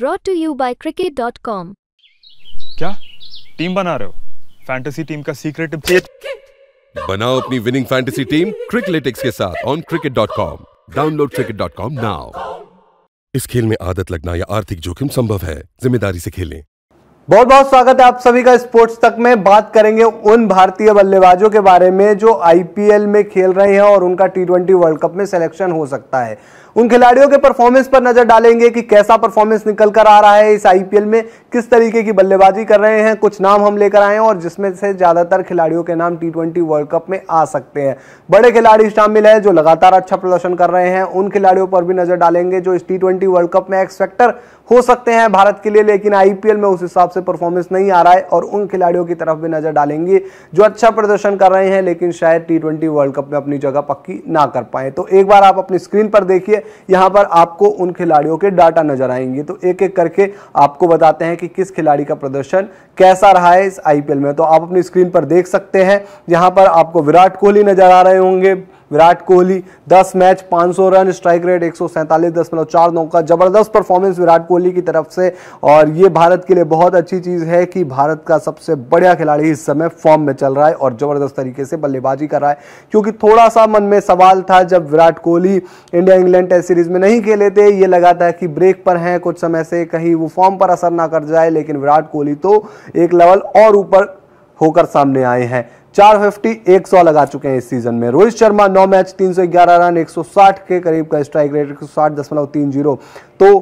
brought to you bye cricket.com क्या team बना रहे हो फैंटेसी टीम का सीक्रेट बनाओ अपनी विनिंग फैंटेसी टीम क्रिकलेटिक्स के साथ on cricket.com download cricket.com now इस खेल में आदत लगना या आर्थिक जोखिम संभव है जिम्मेदारी से खेलें बहुत बहुत स्वागत है आप सभी का स्पोर्ट्स तक में बात करेंगे उन भारतीय बल्लेबाजों के बारे में जो आईपीएल में खेल रहे हैं और उनका टी ट्वेंटी वर्ल्ड कप में सिलेक्शन हो सकता है उन खिलाड़ियों के परफॉर्मेंस पर नजर डालेंगे कि कैसा परफॉर्मेंस निकल कर आ रहा है इस आईपीएल में किस तरीके की बल्लेबाजी कर रहे हैं कुछ नाम हम लेकर आए हैं और जिसमें से ज्यादातर खिलाड़ियों के नाम टी वर्ल्ड कप में आ सकते हैं बड़े खिलाड़ी शामिल है जो लगातार अच्छा प्रदर्शन कर रहे हैं उन खिलाड़ियों पर भी नजर डालेंगे जो इस टी वर्ल्ड कप में एक्सपेक्टर हो सकते हैं भारत के लिए लेकिन आईपीएल में उस हिसाब से परफॉर्मेंस नहीं आ रहा है और उन खिलाड़ियों की तरफ भी नजर डालेंगे जो अच्छा प्रदर्शन कर रहे हैं लेकिन शायद टी वर्ल्ड कप में अपनी जगह पक्की ना कर पाए तो एक बार आप अपनी स्क्रीन पर देखिए यहाँ पर आपको उन खिलाड़ियों के डाटा नजर आएंगे तो एक एक करके आपको बताते हैं कि किस खिलाड़ी का प्रदर्शन कैसा रहा है इस आईपीएल में तो आप अपनी स्क्रीन पर देख सकते हैं यहाँ पर आपको विराट कोहली नजर आ रहे होंगे Virat Kohli 10 match 500 run strike rate एक मतलब नौ का जबरदस्त परफॉर्मेंस विराट कोहली की तरफ से और ये भारत के लिए बहुत अच्छी चीज़ है कि भारत का सबसे बढ़िया खिलाड़ी इस समय फॉर्म में चल रहा है और ज़बरदस्त तरीके से बल्लेबाजी कर रहा है क्योंकि थोड़ा सा मन में सवाल था जब Virat Kohli India England test series में नहीं खेले थे ये लगा था कि ब्रेक पर हैं कुछ समय से कहीं वो फॉर्म पर असर ना कर जाए लेकिन विराट कोहली तो एक लेवल और ऊपर होकर सामने आए हैं चार फिफ्टी एक सौ लगा चुके हैं इस सीजन में रोहित शर्मा नौ मैच तीन सौ ग्यारह रन एक सौ साठ के करीब का स्ट्राइक रेट एक सौ साठ दशमलव तीन जीरो तो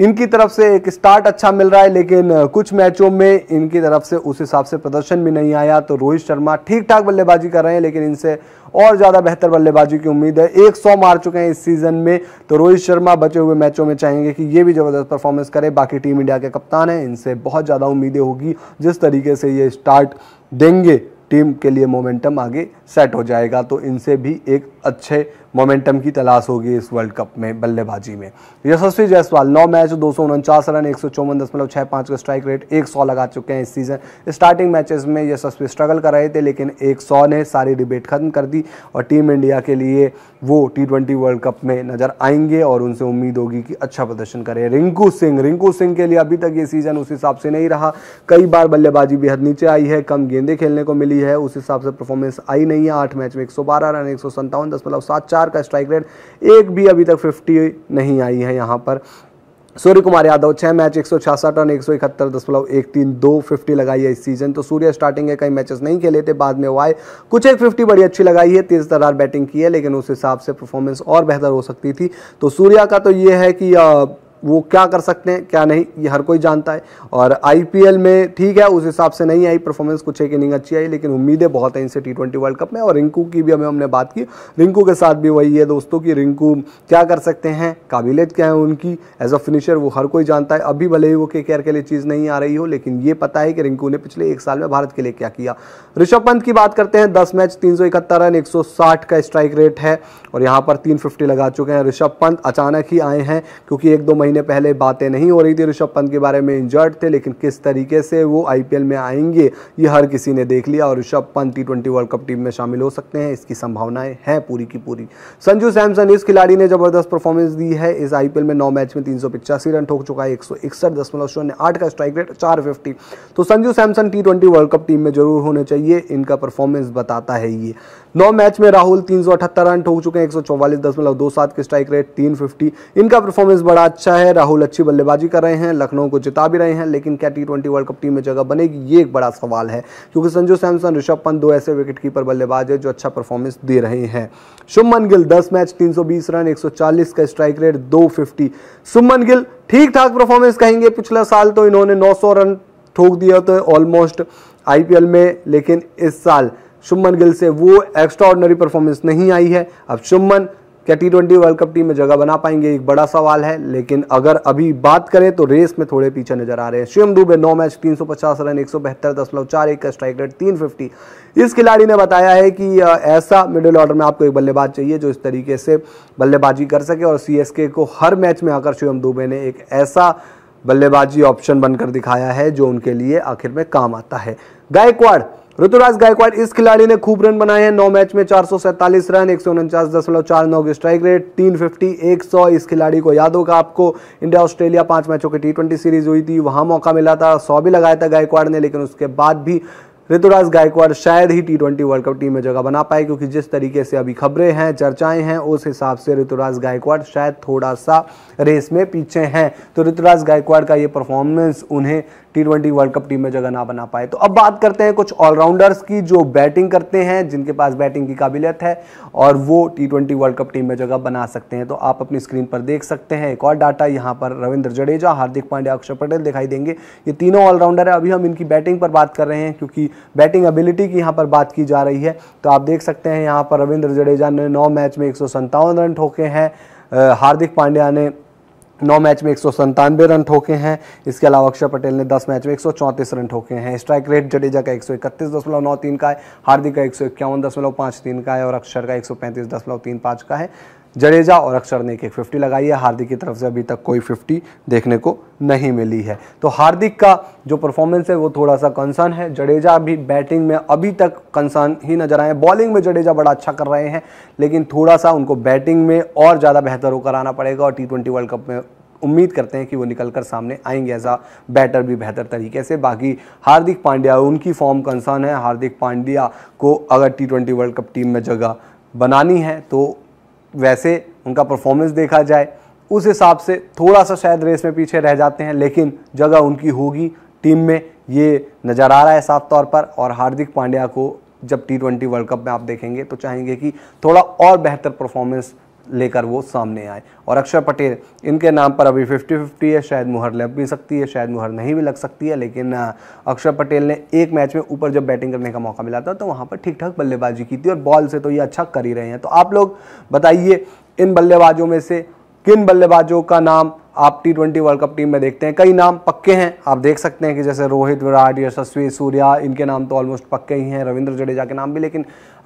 इनकी तरफ से एक स्टार्ट अच्छा मिल रहा है लेकिन कुछ मैचों में इनकी तरफ से उस हिसाब से प्रदर्शन भी नहीं आया तो रोहित शर्मा ठीक ठाक बल्लेबाजी कर रहे हैं लेकिन इनसे और ज़्यादा बेहतर बल्लेबाजी की उम्मीद है एक सौ मार चुके हैं इस सीज़न में तो रोहित शर्मा बचे हुए मैचों में चाहेंगे कि ये भी ज़बरदस्त परफॉर्मेंस करें बाकी टीम इंडिया के कप्तान हैं इनसे बहुत ज़्यादा उम्मीदें होगी जिस तरीके से ये स्टार्ट देंगे टीम के लिए मोमेंटम आगे सेट हो जाएगा तो इनसे भी एक अच्छे मोमेंटम की तलाश होगी इस वर्ल्ड कप में बल्लेबाजी में यशस्वी जायसवाल नौ मैच दो सौ उनचास रन एक सौ चौवन दशमलव छः पाँच का स्ट्राइक रेट एक सौ लगा चुके हैं इस सीज़न स्टार्टिंग मैचेस में यशस्वी स्ट्रगल कर रहे थे लेकिन एक सौ ने सारी डिबेट खत्म कर दी और टीम इंडिया के लिए वो टी ट्वेंटी वर्ल्ड कप में नज़र आएंगे और उनसे उम्मीद होगी कि अच्छा प्रदर्शन करें रिंकू सिंह रिंकू सिंह के लिए अभी तक ये सीज़न उस हिसाब से नहीं रहा कई बार बल्लेबाजी बेहद नीचे आई है कम गेंदे खेलने को मिली है उस हिसाब से परफॉर्मेंस आई नहीं नहीं है आठ मैच में एक सौ बारह रन एक सौ संतावन दशमलव सात चार का स्ट्राइक रेट एक भी अभी तक फिफ्टी नहीं आई है यहाँ पर सूर्य कुमार यादव छः मैच एक सौ छियासठ रन एक सौ इकहत्तर दशमलव एक तीन दो फिफ्टी लगाई है इस सीजन तो सूर्य स्टार्टिंग के कई मैचेस नहीं खेले थे बाद में वो आए कुछ एक फिफ्टी बड़ी अच्छी लगाई है तेज तरार बैटिंग की है लेकिन उस हिसाब से परफॉर्मेंस और बेहतर हो सकती थी तो सूर्या का तो ये है कि आ, वो क्या कर सकते हैं क्या नहीं ये हर कोई जानता है और आईपीएल में ठीक है उस हिसाब से नहीं आई परफॉर्मेंस कुछ एक इनिंग अच्छी आई लेकिन उम्मीदें बहुत हैं इनसे टी ट्वेंटी वर्ल्ड कप में और रिंकू की भी हमें हमने बात की रिंकू के साथ भी वही है दोस्तों कि रिंकू क्या कर सकते हैं काबिलियत क्या है उनकी एज अ फिनिशर वो हर कोई जानता है अभी भले ही वो के के लिए चीज़ नहीं आ रही हो लेकिन ये पता है कि रिंकू ने पिछले एक साल में भारत के लिए क्या किया ऋषभ पंत की बात करते हैं दस मैच तीन रन एक का स्ट्राइक रेट है और यहाँ पर तीन लगा चुके हैं ऋषभ पंत अचानक ही आए हैं क्योंकि एक दो महीने महीने पहले बातें नहीं हो रही थी ऋषभ पंत के बारे में इंजर्ड थे लेकिन किस तरीके से वो आईपीएल में आएंगे ये हर किसी ने देख लिया और Rishabh Pant T World Cup team में शामिल हो सकते हैं इसकी संभावनाएं हैं पूरी की पूरी संजू सैमसन इस खिलाड़ी ने जबरदस्त परफॉर्मेंस दी है इस आईपीएल में नौ मैच में तीन रन ठोक चुका है एक का स्ट्राइक रेट चार फिफ्टी तो Sanju Samson T World Cup team में जरूर होने चाहिए इनका परफॉर्मेंस बताता है ये नौ मैच में राहुल तीन रन ठोक चुके हैं एक के स्ट्राइक रेट तीन इनका परफॉर्मेंस बड़ा अच्छा है है राहुल अच्छी बल्लेबाजी कर रहे हैं लखनऊ को जिता भी रहे हैं लेकिन क्या T twenty World Cup team में जगह बनेगी ये एक बड़ा सवाल है क्योंकि संजू सैमसन ऋषभ पंत दो ऐसे विकेट कीपर बल्लेबाज है जो अच्छा परफॉर्मेंस दे रहे हैं शुभमन गिल दस मैच तीन रन एक का स्ट्राइक रेट दो सुमन गिल ठीक ठाक परफॉर्मेंस कहेंगे पिछला साल तो इन्होंने नौ रन ठोक दिया तो ऑलमोस्ट आईपीएल में लेकिन इस साल शुभमन गिल से वो एक्स्ट्रा ऑर्डनरी परफॉर्मेंस नहीं आई है अब शुभमन क्या T twenty World Cup team में जगह बना पाएंगे एक बड़ा सवाल है लेकिन अगर अभी बात करें तो रेस में थोड़े पीछे नजर आ रहे हैं शिवम दुबे नौ मैच 350 रन एक सौ बहत्तर दशमलव चार एक का स्ट्राइक रेट तीन फिफ्टी इस खिलाड़ी ने बताया है कि ऐसा मिडिल ऑर्डर में आपको एक बल्लेबाज चाहिए जो इस तरीके से बल्लेबाजी कर सके और सी को हर मैच में आकर शिवम दुबे ने एक ऐसा बल्लेबाजी ऑप्शन बनकर दिखाया है जो उनके लिए आखिर में काम आता है गायकवाड़ ऋतुराज गायकवाड़ इस खिलाड़ी ने खूब रन बनाए हैं नौ मैच में चार रन एक की स्ट्राइक रेट 350 100 इस खिलाड़ी को याद होगा आपको इंडिया ऑस्ट्रेलिया पांच मैचों की टी सीरीज हुई थी वहां मौका मिला था सौ भी लगाया था गायकवाड़ ने लेकिन उसके बाद भी ऋतुराज गायकवाड़ शायद ही T twenty World Cup team में जगह बना पाए क्योंकि जिस तरीके से अभी खबरें हैं चर्चाएं हैं उस हिसाब से ऋतुराज गायकवाड़ शायद थोड़ा सा रेस में पीछे हैं तो ऋतुराज गायकवाड़ का ये परफॉर्मेंस उन्हें T twenty World Cup team में जगह ना बना पाए तो अब बात करते हैं कुछ ऑलराउंडर्स की जो बैटिंग करते हैं जिनके पास बैटिंग की काबिलियत है और वो T twenty World Cup team में जगह बना सकते हैं तो आप अपनी स्क्रीन पर देख सकते हैं एक और डाटा यहाँ पर रविंद्र जडेजा हार्दिक पांड्या अक्षर पटेल दिखाई देंगे ये तीनों ऑलराउंडर है अभी हम इनकी बैटिंग पर बात कर रहे हैं क्योंकि बैटिंग एबिलिटी की यहाँ पर बात की जा रही है तो आप देख सकते हैं यहाँ पर रविंद्र जडेजा ने नौ मैच में एक रन ठोके हैं हार्दिक पांड्या ने नौ मैच में एक रन ठोके हैं इसके अलावा अक्षर पटेल ने 10 मैच में एक रन ठोके हैं स्ट्राइक रेट जडेजा का एक का है हार्दिक का एक का है और अक्षर का एक का है जडेजा और अक्षर ने एक एक फिफ्टी लगाई है हार्दिक की तरफ से अभी तक कोई फिफ्टी देखने को नहीं मिली है तो हार्दिक का जो परफॉर्मेंस है वो थोड़ा सा कंसर्न है जडेजा भी बैटिंग में अभी तक कंसर्न ही नजर आए बॉलिंग में जडेजा बड़ा अच्छा कर रहे हैं लेकिन थोड़ा सा उनको बैटिंग में और ज़्यादा बेहतर होकर आना पड़ेगा और टी वर्ल्ड कप में उम्मीद करते हैं कि वो निकल कर सामने आएंगे ऐसा बैटर भी बेहतर तरीके से बाकी हार्दिक पांड्या उनकी फॉर्म कंसर्न है हार्दिक पांड्या को अगर टी वर्ल्ड कप टीम में जगह बनानी है तो वैसे उनका परफॉर्मेंस देखा जाए उस हिसाब से थोड़ा सा शायद रेस में पीछे रह जाते हैं लेकिन जगह उनकी होगी टीम में ये नज़र आ रहा है साफ तौर पर और हार्दिक पांड्या को जब टी ट्वेंटी वर्ल्ड कप में आप देखेंगे तो चाहेंगे कि थोड़ा और बेहतर परफॉर्मेंस लेकर वो सामने आए और अक्षर पटेल इनके नाम पर अभी फिफ्टी फिफ्टी है शायद मुहर लग भी सकती है शायद मुहर नहीं भी लग सकती है लेकिन अक्षर पटेल ने एक मैच में ऊपर जब बैटिंग करने का मौका मिला था तो वहाँ पर ठीक ठाक बल्लेबाजी की थी और बॉल से तो ये अच्छा कर ही रहे हैं तो आप लोग बताइए इन बल्लेबाजों में से किन बल्लेबाजों का नाम आप T twenty World Cup team में देखते हैं कई नाम पक्के हैं आप देख सकते हैं कि जैसे रोहित विराट यशस्वी सूर्या इनके नाम तो ऑलमोस्ट पक्के ही हैं रविंद्र जडेजा के नाम भी लेकिन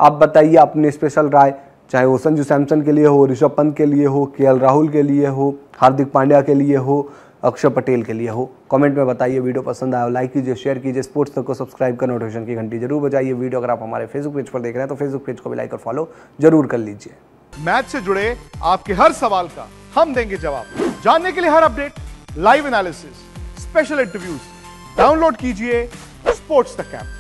आप बताइए अपनी स्पेशल राय चाहे वो संजू सैमसन के लिए हो ऋषभ पंत के लिए हो के राहुल के लिए हो हार्दिक पांड्या के लिए हो अक्षय पटेल के लिए हो कमेंट में बताइए वीडियो पसंद आया लाइक कीजिए शेयर कीजिए स्पोर्ट्स तक को सब्सक्राइब कर नोटिफिकेशन की घंटी जरूर बजाइए वीडियो अगर आप हमारे फेसबुक पेज पर देख रहे हैं तो फेसबुक पेज को भी लाइक और फॉलो जरूर कर लीजिए मैच से जुड़े आपके हर सवाल का हम देंगे जवाब जानने के लिए हर update live analysis special interviews download कीजिए स्पोर्ट्स तक ऐप